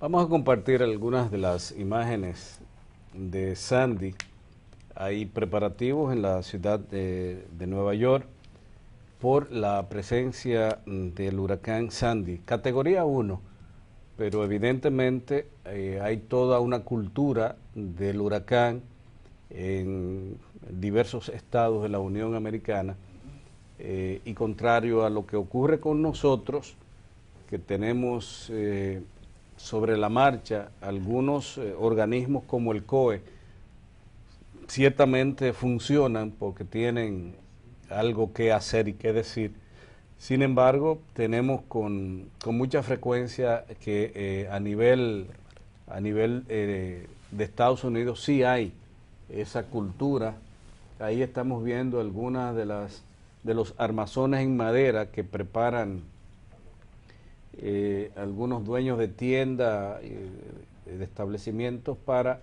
Vamos a compartir algunas de las imágenes de Sandy. Hay preparativos en la ciudad de, Nueva York por la presencia del huracán Sandy, categoría 1, pero evidentemente eh, hay toda una cultura del huracán en diversos estados de la Unión Americana eh, y contrario a lo que ocurre con nosotros, que tenemos eh, sobre la marcha algunos eh, organismos como el COE ciertamente funcionan porque tienen algo que hacer y que decir. Sin embargo, tenemos con, mucha frecuencia que eh, a nivel, a nivel eh, de Estados Unidos sí hay esa cultura. Ahí estamos viendo algunas de las de los armazones en madera que preparan eh, algunos dueños de tiendas eh, de establecimientos para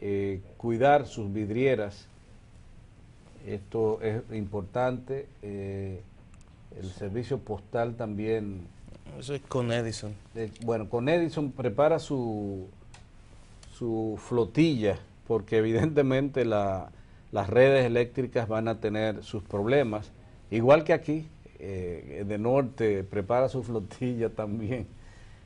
eh, cuidar sus vidrieras. Esto es importante. el servicio postal también. Eso es con Edison. bueno, con Edison prepara su, su flotilla porque evidentemente las redes eléctricas van a tener sus problemas, igual que aquí, eh, de norte prepara su flotilla también.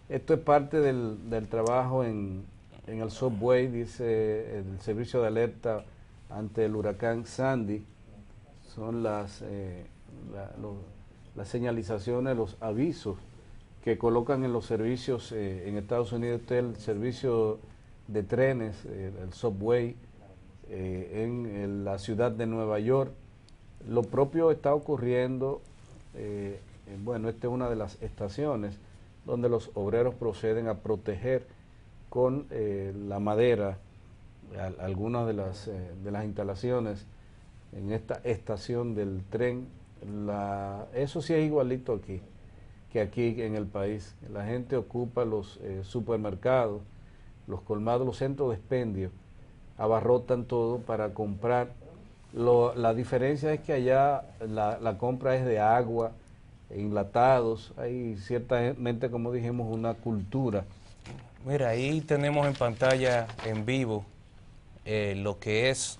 Esto es parte del, trabajo en, el subway, dice el servicio de alerta ante el huracán Sandy. Son las, eh, las señalizaciones, los avisos que colocan en los servicios, eh, en Estados Unidos este el servicio de trenes, el subway, en la ciudad de Nueva York. Lo propio está ocurriendo eh, bueno, esta es una de las estaciones donde los obreros proceden a proteger con eh, la madera algunas de las, eh, de las instalaciones en esta estación del tren. eso sí es igualito aquí, que aquí en el país. La gente ocupa los supermercados, los colmados, los centros de expendio, abarrotan todo para comprar lo, la diferencia es que allá la, la, compra es de agua, e enlatados, hay ciertamente, como dijimos, una cultura. Mira, ahí tenemos en pantalla en vivo eh, lo que es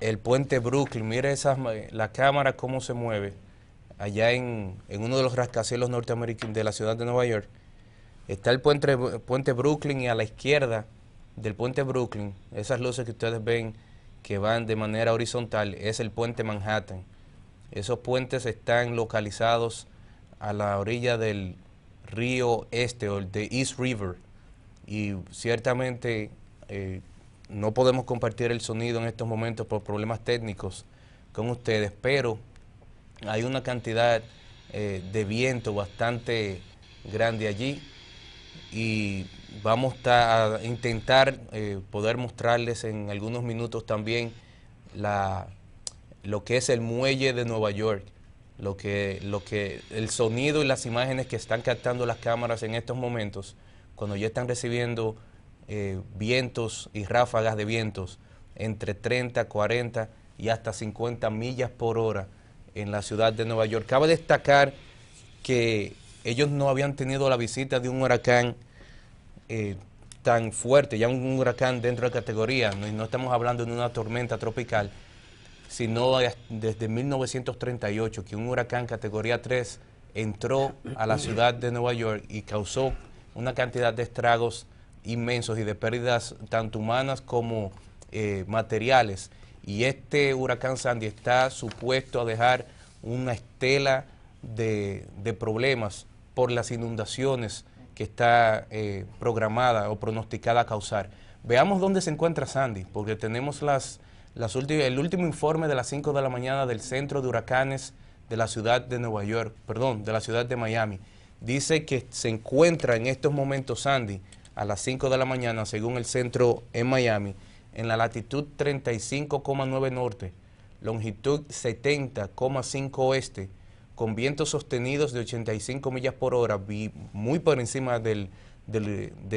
el puente Brooklyn. Mira esas, eh, la cámara cómo se mueve allá en, uno de los rascacielos norteamericanos de la ciudad de Nueva York. Está el puente, puente Brooklyn y a la izquierda del puente Brooklyn, esas luces que ustedes ven que van de manera horizontal es el puente Manhattan. Esos puentes están localizados a la orilla del río este o el de East River y ciertamente eh, no podemos compartir el sonido en estos momentos por problemas técnicos con ustedes, pero hay una cantidad eh, de viento bastante grande allí y vamos a intentar eh, poder mostrarles en algunos minutos también lo que es el muelle de Nueva York, lo que, lo que, el sonido y las imágenes que están captando las cámaras en estos momentos, cuando ya están recibiendo eh, vientos y ráfagas de vientos entre 30, 40 y hasta 50 millas por hora en la ciudad de Nueva York. Cabe destacar que ellos no habían tenido la visita de un huracán eh, tan fuerte, ya un huracán dentro de categoría, no, no estamos hablando de una tormenta tropical, sino desde 1938, que un huracán categoría 3 entró a la ciudad de Nueva York y causó una cantidad de estragos inmensos y de pérdidas tanto humanas como eh, materiales. Y este huracán Sandy está supuesto a dejar una estela de problemas por las inundaciones que está eh, programada o pronosticada a causar. Veamos dónde se encuentra Sandy, porque tenemos las, las el último informe de las 5 de la mañana del Centro de Huracanes de la ciudad de Nueva York, perdón, de la ciudad de Miami. Dice que se encuentra en estos momentos Sandy a las 5 de la mañana, según el centro en Miami, en la latitud 35,9 norte, longitud 70,5 oeste, con vientos sostenidos de 85 millas por hora, muy por encima de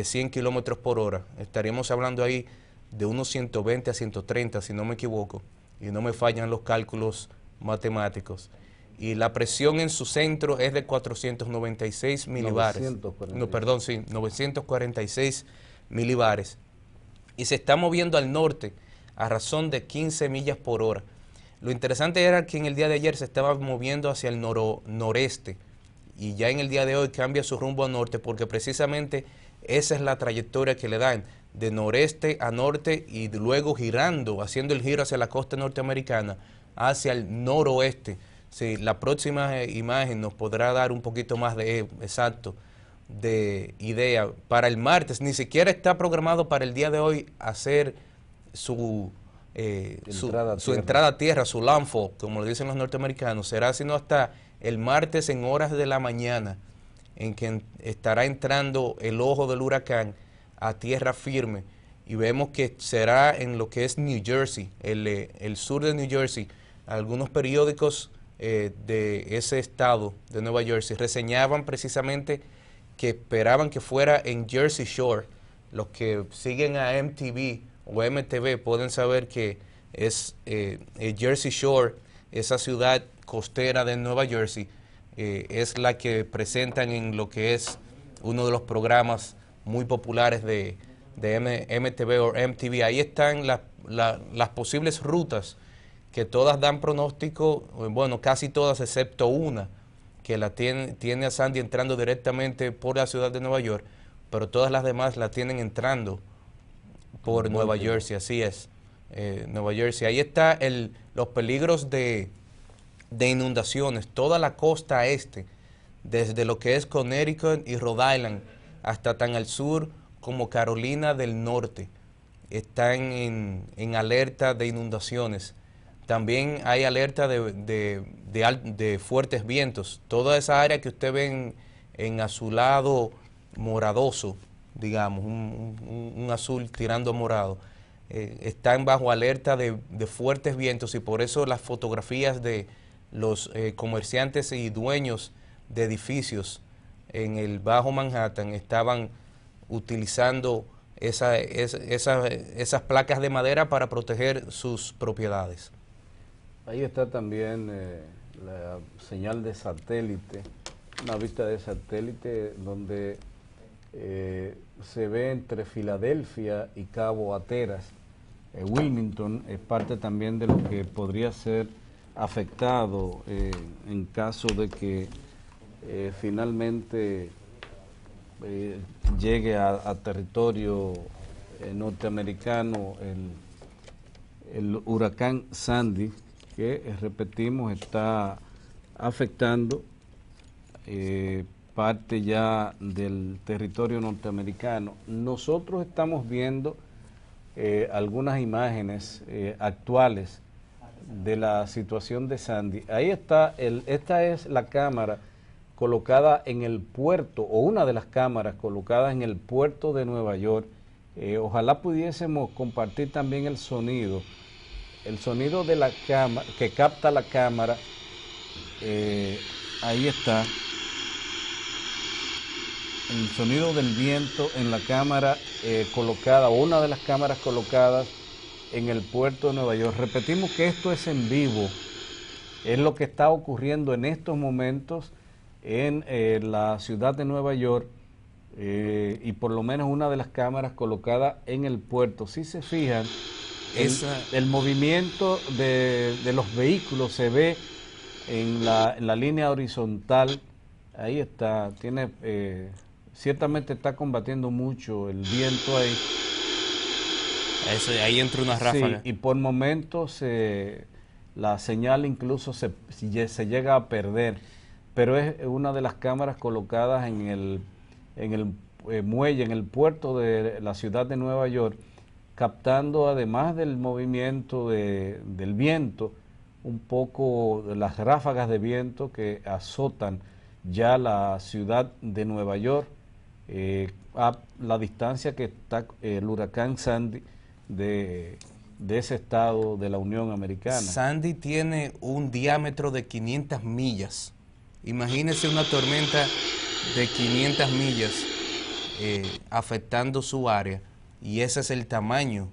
100 kilómetros por hora. Estaríamos hablando ahí de unos 120 a 130, si no me equivoco, y no me fallan los cálculos matemáticos. Y la presión en su centro es de 496 milibares. No, perdón, sí, 946 milibares. Y se está moviendo al norte a razón de 15 millas por hora. Lo interesante era que en el día de ayer se estaba moviendo hacia el noreste y ya en el día de hoy cambia su rumbo a norte porque precisamente esa es la trayectoria que le dan de noreste a norte y luego girando, haciendo el giro hacia la costa norteamericana, hacia el noroeste. Sí, la próxima eh, imagen nos podrá dar un poquito más de exacto de idea para el martes. Ni siquiera está programado para el día de hoy hacer su eh, su, entrada a tierra, su landfall, como lo dicen los norteamericanos, será sino hasta el martes en horas de la mañana, en que estará entrando el ojo del huracán a tierra firme. Y vemos que será en lo que es New Jersey, el, eh, sur de New Jersey. Algunos periódicos eh, de ese estado, de Nueva Jersey, reseñaban precisamente que esperaban que fuera en Jersey Shore. Los que siguen a MTV o MTV pueden saber que es eh, eh, Jersey Shore, esa ciudad costera de Nueva Jersey, eh, es la que presentan en lo que es uno de los programas muy populares de, MTV o MTV. Ahí están las posibles rutas que todas dan pronóstico, bueno, casi todas excepto una, que la tiene, tiene a Sandy entrando directamente por la ciudad de Nueva York, pero todas las demás la tienen entrando por Nueva Jersey, así es. Eh, Nueva Jersey. Ahí está el, los peligros de, de, inundaciones. Toda la costa este, desde lo que es Connecticut y Rhode Island hasta tan al sur como Carolina del Norte, están en, alerta de inundaciones. También hay alerta de, fuertes vientos. Toda esa área que usted ve en, en azulado moradoso, digamos, un, azul tirando morado, eh, están bajo alerta de, fuertes vientos y por eso las fotografías de los eh, comerciantes y dueños de edificios en el Bajo Manhattan estaban utilizando esa, esa, esas placas de madera para proteger sus propiedades. Ahí está también eh, la señal de satélite, una vista de satélite donde eh, se ve entre Filadelfia y Cabo Ateras. Eh, Wilmington es parte también de lo que podría ser afectado eh, en caso de que finalmente llegue a, territorio norteamericano el, huracán Sandy, que repetimos está afectando parte ya del territorio norteamericano. Nosotros estamos viendo eh, algunas imágenes eh, actuales de la situación de Sandy. Ahí está, esta es la cámara colocada en el puerto, o una de las cámaras colocadas en el puerto de Nueva York. Eh, ojalá pudiésemos compartir también el sonido, el sonido de la cámara, que capta la cámara. ahí está el sonido del viento en la cámara eh, colocada, una de las cámaras colocadas en el puerto de Nueva York. Repetimos que esto es en vivo, es lo que está ocurriendo en estos momentos en eh, la ciudad de Nueva York eh, y por lo menos una de las cámaras colocadas en el puerto. Si se fijan, el, movimiento de, los vehículos se ve en la, línea horizontal. Ahí está, tiene eh, ciertamente está combatiendo mucho el viento ahí. Eso, ahí entra una ráfaga. y por momentos eh, la señal incluso se, llega a perder, pero es una de las cámaras colocadas en el, en el eh, muelle, en el puerto de la ciudad de Nueva York, captando además del movimiento del viento, un poco las ráfagas de viento que azotan ya la ciudad de Nueva York eh, a la distancia que está eh, el huracán Sandy de, ese estado de la Unión Americana. Sandy tiene un diámetro de 500 millas. Imagínese una tormenta de 500 millas eh, afectando su área y ese es el tamaño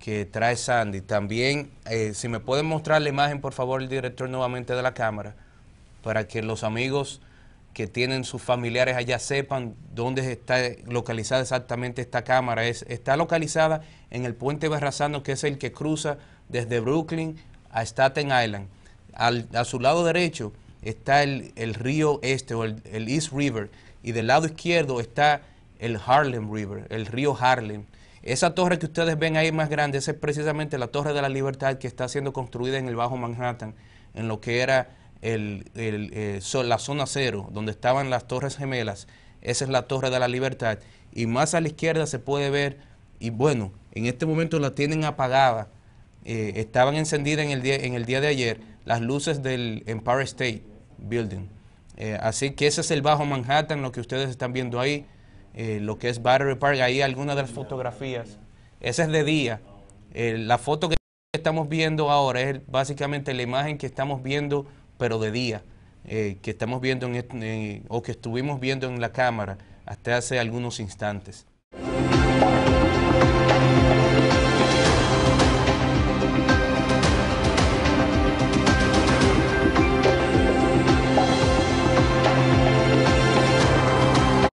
que trae Sandy. También, si me pueden mostrar la imagen, por favor, el director nuevamente de la cámara, para que los amigos que tienen sus familiares allá sepan dónde está localizada exactamente esta cámara. Es, está localizada en el puente Barrazano, que es el que cruza desde Brooklyn a Staten Island. a su lado derecho está el, río este o el, el, East River y del lado izquierdo está el Harlem River, el río Harlem. Esa torre que ustedes ven ahí más grande, esa es precisamente la Torre de la Libertad que está siendo construida en el Bajo Manhattan, en lo que era el, el, eh, la zona cero, donde estaban las torres gemelas, esa es la Torre de la Libertad, y más a la izquierda se puede ver, y bueno, en este momento la tienen apagada, eh, estaban encendidas en el, día, en el día de ayer las luces del Empire State Building. Eh, así que ese es el Bajo Manhattan, lo que ustedes están viendo ahí, lo que es Battery Park, ahí algunas de las fotografías. esa es de día. la foto que estamos viendo ahora es básicamente la imagen que estamos viendo pero de día, eh, que estamos viendo este, eh, o que estuvimos viendo en la cámara hasta hace algunos instantes.